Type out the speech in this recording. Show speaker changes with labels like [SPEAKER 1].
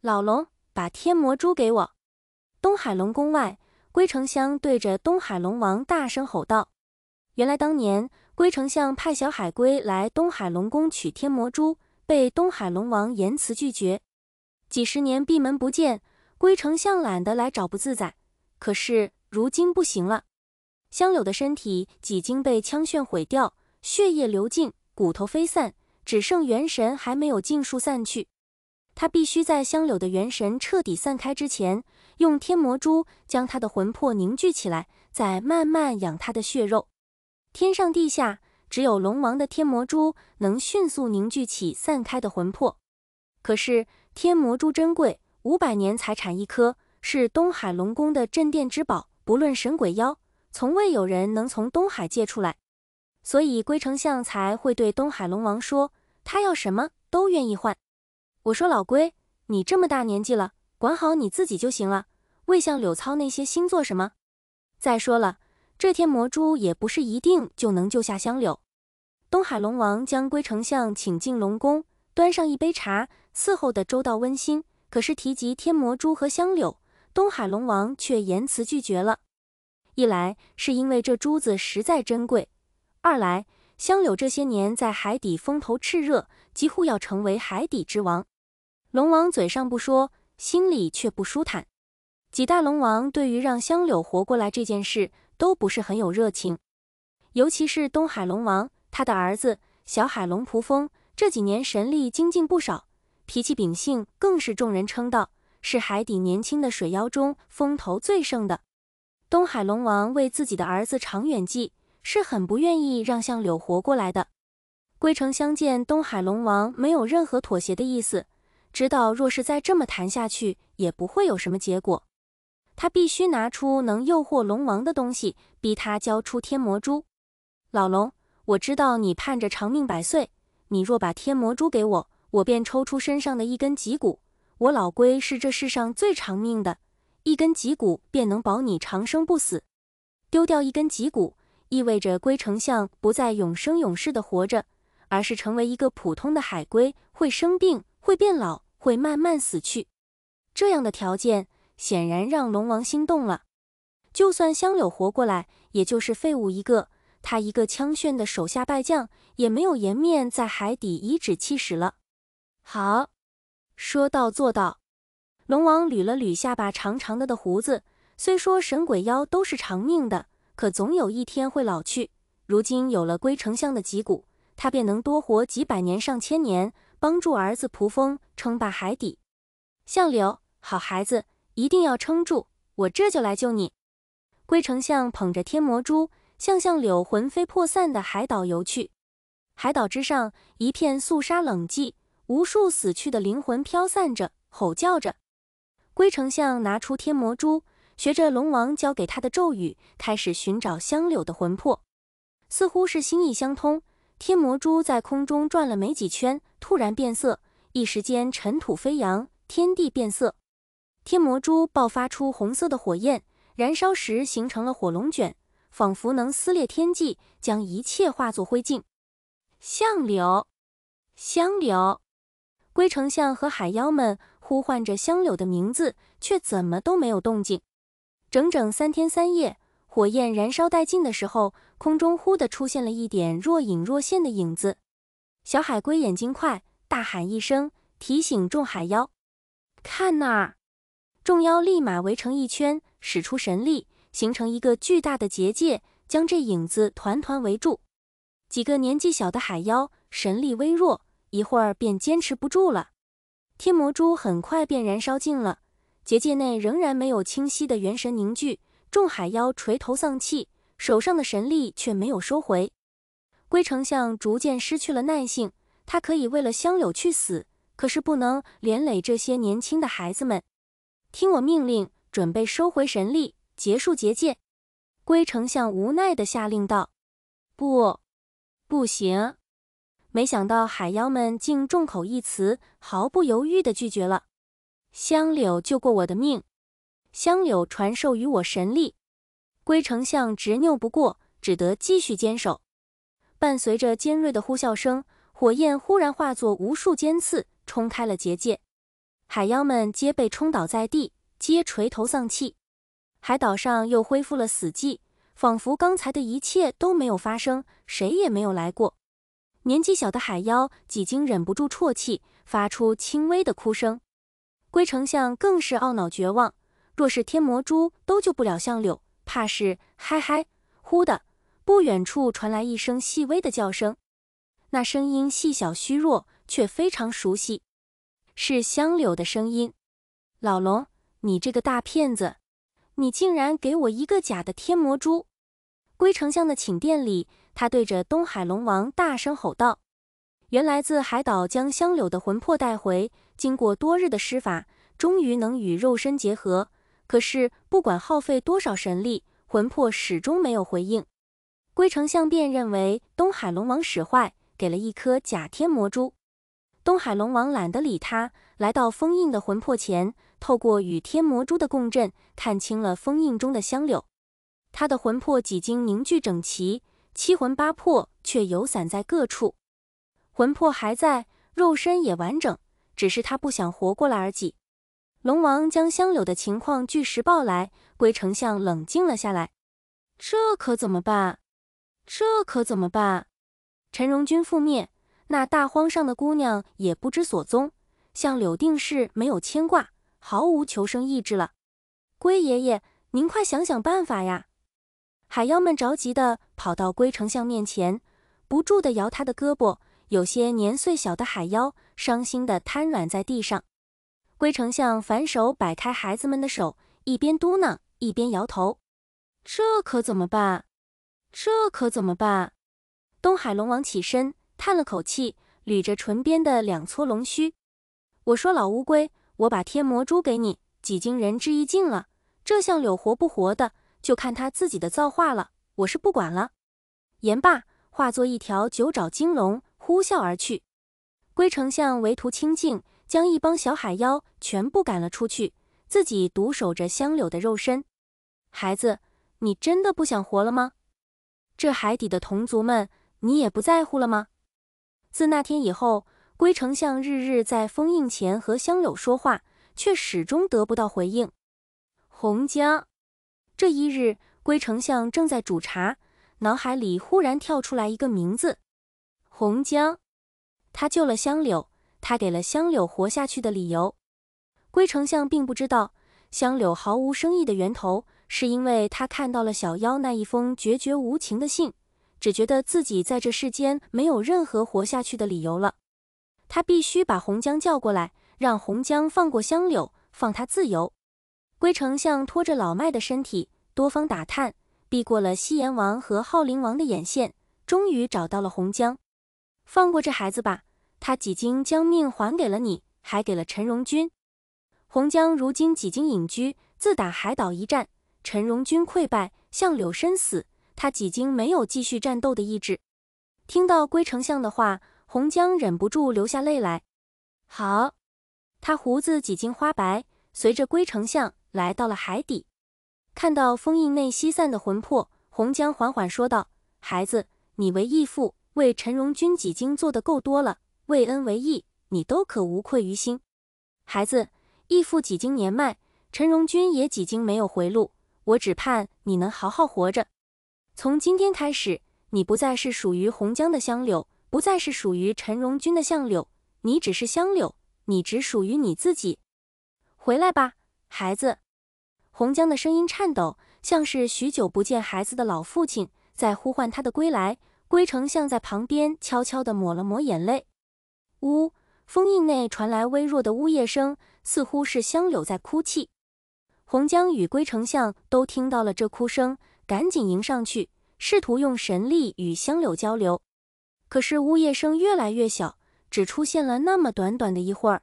[SPEAKER 1] 老龙，把天魔珠给我！东海龙宫外，龟丞相对着东海龙王大声吼道：“原来当年龟丞相派小海龟来东海龙宫取天魔珠，被东海龙王严辞拒绝。几十年闭门不见，龟丞相懒得来找不自在。可是如今不行了，香柳的身体几经被枪炫毁掉，血液流尽。”骨头飞散，只剩元神还没有尽数散去。他必须在香柳的元神彻底散开之前，用天魔珠将他的魂魄凝聚起来，再慢慢养他的血肉。天上地下，只有龙王的天魔珠能迅速凝聚起散开的魂魄。可是天魔珠珍贵，五百年才产一颗，是东海龙宫的镇殿之宝。不论神鬼妖，从未有人能从东海借出来。所以龟丞相才会对东海龙王说，他要什么都愿意换。我说老龟，你这么大年纪了，管好你自己就行了，为向柳操那些心做什么？再说了，这天魔珠也不是一定就能救下香柳。东海龙王将龟丞相请进龙宫，端上一杯茶，伺候的周到温馨。可是提及天魔珠和香柳，东海龙王却言辞拒绝了。一来是因为这珠子实在珍贵。二来，香柳这些年在海底风头炽热，几乎要成为海底之王。龙王嘴上不说，心里却不舒坦。几大龙王对于让香柳活过来这件事，都不是很有热情。尤其是东海龙王，他的儿子小海龙蒲风这几年神力精进不少，脾气秉性更是众人称道，是海底年轻的水妖中风头最盛的。东海龙王为自己的儿子长远计。是很不愿意让相柳活过来的。归城相见，东海龙王没有任何妥协的意思，知道若是再这么谈下去，也不会有什么结果。他必须拿出能诱惑龙王的东西，逼他交出天魔珠。老龙，我知道你盼着长命百岁，你若把天魔珠给我，我便抽出身上的一根脊骨。我老龟是这世上最长命的，一根脊骨便能保你长生不死。丢掉一根脊骨。意味着龟丞相不再永生永世的活着，而是成为一个普通的海龟，会生病，会变老，会慢慢死去。这样的条件显然让龙王心动了。就算香柳活过来，也就是废物一个，他一个枪炫的手下败将，也没有颜面在海底颐指气使了。好，说到做到。龙王捋了捋下巴长长的的胡子，虽说神鬼妖都是长命的。可总有一天会老去。如今有了龟丞相的脊骨，他便能多活几百年、上千年，帮助儿子蒲风称霸海底。相柳，好孩子，一定要撑住！我这就来救你。龟丞相捧着天魔珠，向向柳魂飞魄散的海岛游去。海岛之上，一片肃杀冷寂，无数死去的灵魂飘散着，吼叫着。龟丞相拿出天魔珠。学着龙王教给他的咒语，开始寻找香柳的魂魄。似乎是心意相通，天魔珠在空中转了没几圈，突然变色，一时间尘土飞扬，天地变色。天魔珠爆发出红色的火焰，燃烧时形成了火龙卷，仿佛能撕裂天际，将一切化作灰烬。相柳，香柳，龟丞相和海妖们呼唤着香柳的名字，却怎么都没有动静。整整三天三夜，火焰燃烧殆尽的时候，空中忽地出现了一点若隐若现的影子。小海龟眼睛快，大喊一声提醒众海妖：“看那儿！”众妖立马围成一圈，使出神力，形成一个巨大的结界，将这影子团团围住。几个年纪小的海妖神力微弱，一会儿便坚持不住了。天魔珠很快便燃烧尽了。结界内仍然没有清晰的元神凝聚，众海妖垂头丧气，手上的神力却没有收回。龟丞相逐渐失去了耐性，他可以为了香柳去死，可是不能连累这些年轻的孩子们。听我命令，准备收回神力，结束结界。龟丞相无奈地下令道：“不，不行！”没想到海妖们竟众口一词，毫不犹豫地拒绝了。香柳救过我的命，香柳传授于我神力。龟丞相执拗不过，只得继续坚守。伴随着尖锐的呼啸声，火焰忽然化作无数尖刺，冲开了结界。海妖们皆被冲倒在地，皆垂头丧气。海岛上又恢复了死寂，仿佛刚才的一切都没有发生，谁也没有来过。年纪小的海妖几经忍不住啜泣，发出轻微的哭声。龟丞相更是懊恼绝望，若是天魔珠都救不了相柳，怕是……嗨嗨！忽的，不远处传来一声细微的叫声，那声音细小虚弱，却非常熟悉，是相柳的声音。老龙，你这个大骗子，你竟然给我一个假的天魔珠！龟丞相的寝殿里，他对着东海龙王大声吼道。原来自海岛将香柳的魂魄带回，经过多日的施法，终于能与肉身结合。可是不管耗费多少神力，魂魄始终没有回应。龟丞相便认为东海龙王使坏，给了一颗假天魔珠。东海龙王懒得理他，来到封印的魂魄前，透过与天魔珠的共振，看清了封印中的香柳。他的魂魄几经凝聚整齐，七魂八魄却游散在各处。魂魄还在，肉身也完整，只是他不想活过来而已。龙王将香柳的情况据实报来，龟丞相冷静了下来。这可怎么办？这可怎么办？陈荣军覆灭，那大荒上的姑娘也不知所踪，向柳定是没有牵挂，毫无求生意志了。龟爷爷，您快想想办法呀！海妖们着急地跑到龟丞相面前，不住地摇他的胳膊。有些年岁小的海妖伤心地瘫软在地上，龟丞相反手摆开孩子们的手，一边嘟囔一边摇头：“这可怎么办？这可怎么办？”东海龙王起身叹了口气，捋着唇边的两撮龙须：“我说老乌龟，我把天魔珠给你，几经仁至义尽了。这像柳活不活的，就看他自己的造化了。我是不管了。”言罢，化作一条九爪金龙。呼啸而去，龟丞相为图清静，将一帮小海妖全部赶了出去，自己独守着香柳的肉身。孩子，你真的不想活了吗？这海底的同族们，你也不在乎了吗？自那天以后，龟丞相日日在封印前和香柳说话，却始终得不到回应。洪江，这一日，龟丞相正在煮茶，脑海里忽然跳出来一个名字。红江，他救了香柳，他给了香柳活下去的理由。龟丞相并不知道香柳毫无生意的源头，是因为他看到了小妖那一封决绝无情的信，只觉得自己在这世间没有任何活下去的理由了。他必须把红江叫过来，让红江放过香柳，放他自由。龟丞相拖着老迈的身体，多方打探，避过了西炎王和浩灵王的眼线，终于找到了红江。放过这孩子吧，他几经将命还给了你，还给了陈荣军。洪江如今几经隐居，自打海岛一战，陈荣军溃败，向柳身死，他几经没有继续战斗的意志。听到归丞相的话，洪江忍不住流下泪来。好，他胡子几经花白，随着归丞相来到了海底，看到封印内稀散的魂魄，洪江缓缓说道：“孩子，你为义父。”为陈荣军几经做的够多了，为恩为义，你都可无愧于心。孩子，义父几经年迈，陈荣军也几经没有回路，我只盼你能好好活着。从今天开始，你不再是属于洪江的香柳，不再是属于陈荣军的相柳，你只是香柳，你只属于你自己。回来吧，孩子。洪江的声音颤抖，像是许久不见孩子的老父亲在呼唤他的归来。龟丞相在旁边悄悄地抹了抹眼泪。呜，封印内传来微弱的呜咽声，似乎是香柳在哭泣。洪江与龟丞相都听到了这哭声，赶紧迎上去，试图用神力与香柳交流。可是呜咽声越来越小，只出现了那么短短的一会儿。